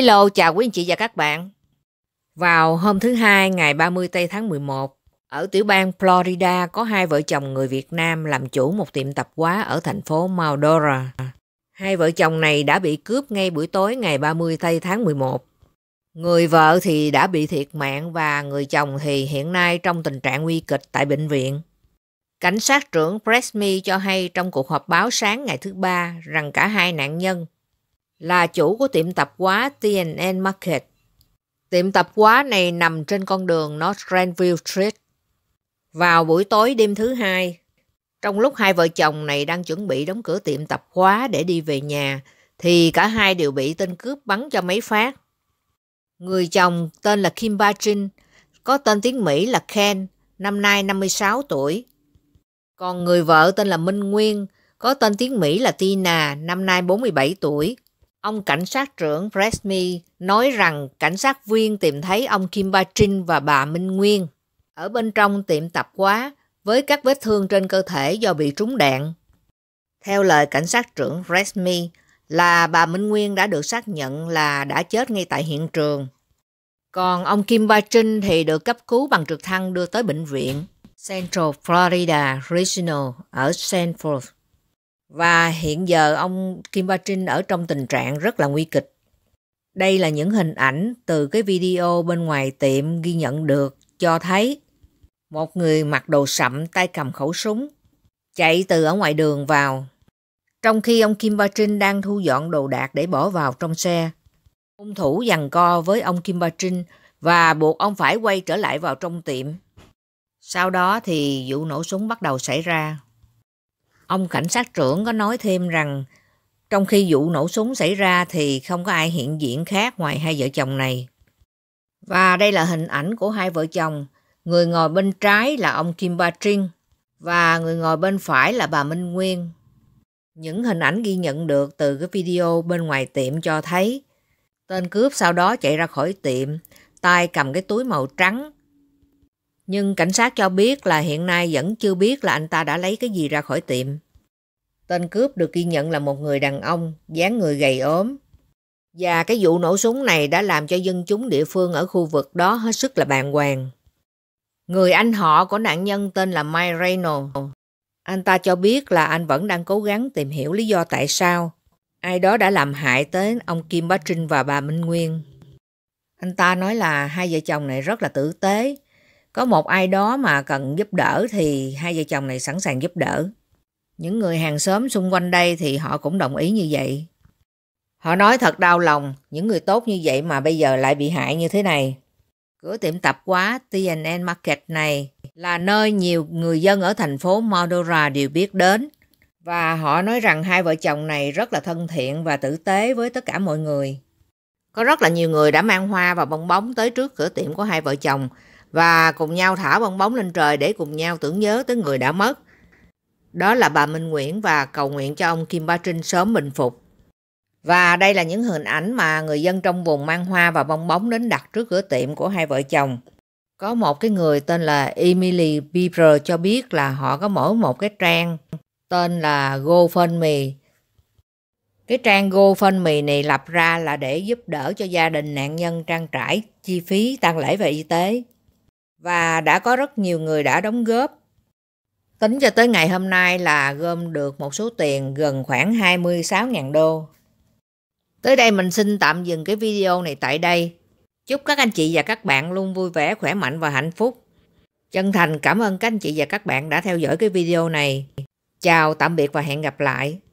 Hello, chào quý anh chị và các bạn. Vào hôm thứ Hai ngày 30 tây tháng 11, ở tiểu bang Florida có hai vợ chồng người Việt Nam làm chủ một tiệm tạp hóa ở thành phố Maldora. Hai vợ chồng này đã bị cướp ngay buổi tối ngày 30 tây tháng 11. Người vợ thì đã bị thiệt mạng và người chồng thì hiện nay trong tình trạng nguy kịch tại bệnh viện. Cảnh sát trưởng Presmi cho hay trong cuộc họp báo sáng ngày thứ ba rằng cả hai nạn nhân là chủ của tiệm tạp hóa TNN Market. Tiệm tạp hóa này nằm trên con đường North Grandview Street. Vào buổi tối đêm thứ hai, trong lúc hai vợ chồng này đang chuẩn bị đóng cửa tiệm tạp hóa để đi về nhà, thì cả hai đều bị tên cướp bắn cho mấy phát. Người chồng tên là Kim Ba Jin, có tên tiếng Mỹ là Ken, năm nay 56 tuổi. Còn người vợ tên là Minh Nguyên, có tên tiếng Mỹ là Tina, năm nay 47 tuổi. Ông cảnh sát trưởng Presmi nói rằng cảnh sát viên tìm thấy ông Kim Ba Trinh và bà Minh Nguyên ở bên trong tiệm tạp hóa với các vết thương trên cơ thể do bị trúng đạn. Theo lời cảnh sát trưởng Presmi là bà Minh Nguyên đã được xác nhận là đã chết ngay tại hiện trường. Còn ông Kim Ba Trinh thì được cấp cứu bằng trực thăng đưa tới bệnh viện Central Florida Regional ở Sanford. Và hiện giờ ông Kim Ba Trinh ở trong tình trạng rất là nguy kịch. Đây là những hình ảnh từ cái video bên ngoài tiệm ghi nhận được cho thấy một người mặc đồ sậm tay cầm khẩu súng chạy từ ở ngoài đường vào. Trong khi ông Kim Ba Trinh đang thu dọn đồ đạc để bỏ vào trong xe, hung thủ giằng co với ông Kim Ba Trinh và buộc ông phải quay trở lại vào trong tiệm. Sau đó thì vụ nổ súng bắt đầu xảy ra. Ông cảnh sát trưởng có nói thêm rằng trong khi vụ nổ súng xảy ra thì không có ai hiện diện khác ngoài hai vợ chồng này. Và đây là hình ảnh của hai vợ chồng. Người ngồi bên trái là ông Kim Ba Trinh và người ngồi bên phải là bà Minh Nguyên. Những hình ảnh ghi nhận được từ cái video bên ngoài tiệm cho thấy tên cướp sau đó chạy ra khỏi tiệm, tay cầm cái túi màu trắng nhưng cảnh sát cho biết là hiện nay vẫn chưa biết là anh ta đã lấy cái gì ra khỏi tiệm. Tên cướp được ghi nhận là một người đàn ông, dáng người gầy ốm. Và cái vụ nổ súng này đã làm cho dân chúng địa phương ở khu vực đó hết sức là bàng hoàng. Người anh họ của nạn nhân tên là Mike Reynolds. Anh ta cho biết là anh vẫn đang cố gắng tìm hiểu lý do tại sao ai đó đã làm hại tới ông Kim Bá Trinh và bà Minh Nguyên. Anh ta nói là hai vợ chồng này rất là tử tế, có một ai đó mà cần giúp đỡ thì hai vợ chồng này sẵn sàng giúp đỡ. Những người hàng xóm xung quanh đây thì họ cũng đồng ý như vậy. Họ nói thật đau lòng, những người tốt như vậy mà bây giờ lại bị hại như thế này. Cửa tiệm tạp hóa TNN Market này là nơi nhiều người dân ở thành phố modora đều biết đến. Và họ nói rằng hai vợ chồng này rất là thân thiện và tử tế với tất cả mọi người. Có rất là nhiều người đã mang hoa và bong bóng tới trước cửa tiệm của hai vợ chồng và cùng nhau thả bong bóng lên trời để cùng nhau tưởng nhớ tới người đã mất. Đó là bà Minh Nguyễn và cầu nguyện cho ông Kim Ba Trinh sớm bình phục. Và đây là những hình ảnh mà người dân trong vùng mang hoa và bong bóng đến đặt trước cửa tiệm của hai vợ chồng. Có một cái người tên là Emily Bieber cho biết là họ có mở một cái trang tên là GoFundMe. Cái trang GoFundMe này lập ra là để giúp đỡ cho gia đình nạn nhân trang trải chi phí tang lễ và y tế và đã có rất nhiều người đã đóng góp. Tính cho tới ngày hôm nay là gom được một số tiền gần khoảng 26.000 đô. Tới đây mình xin tạm dừng cái video này tại đây. Chúc các anh chị và các bạn luôn vui vẻ, khỏe mạnh và hạnh phúc. Chân thành cảm ơn các anh chị và các bạn đã theo dõi cái video này. Chào, tạm biệt và hẹn gặp lại.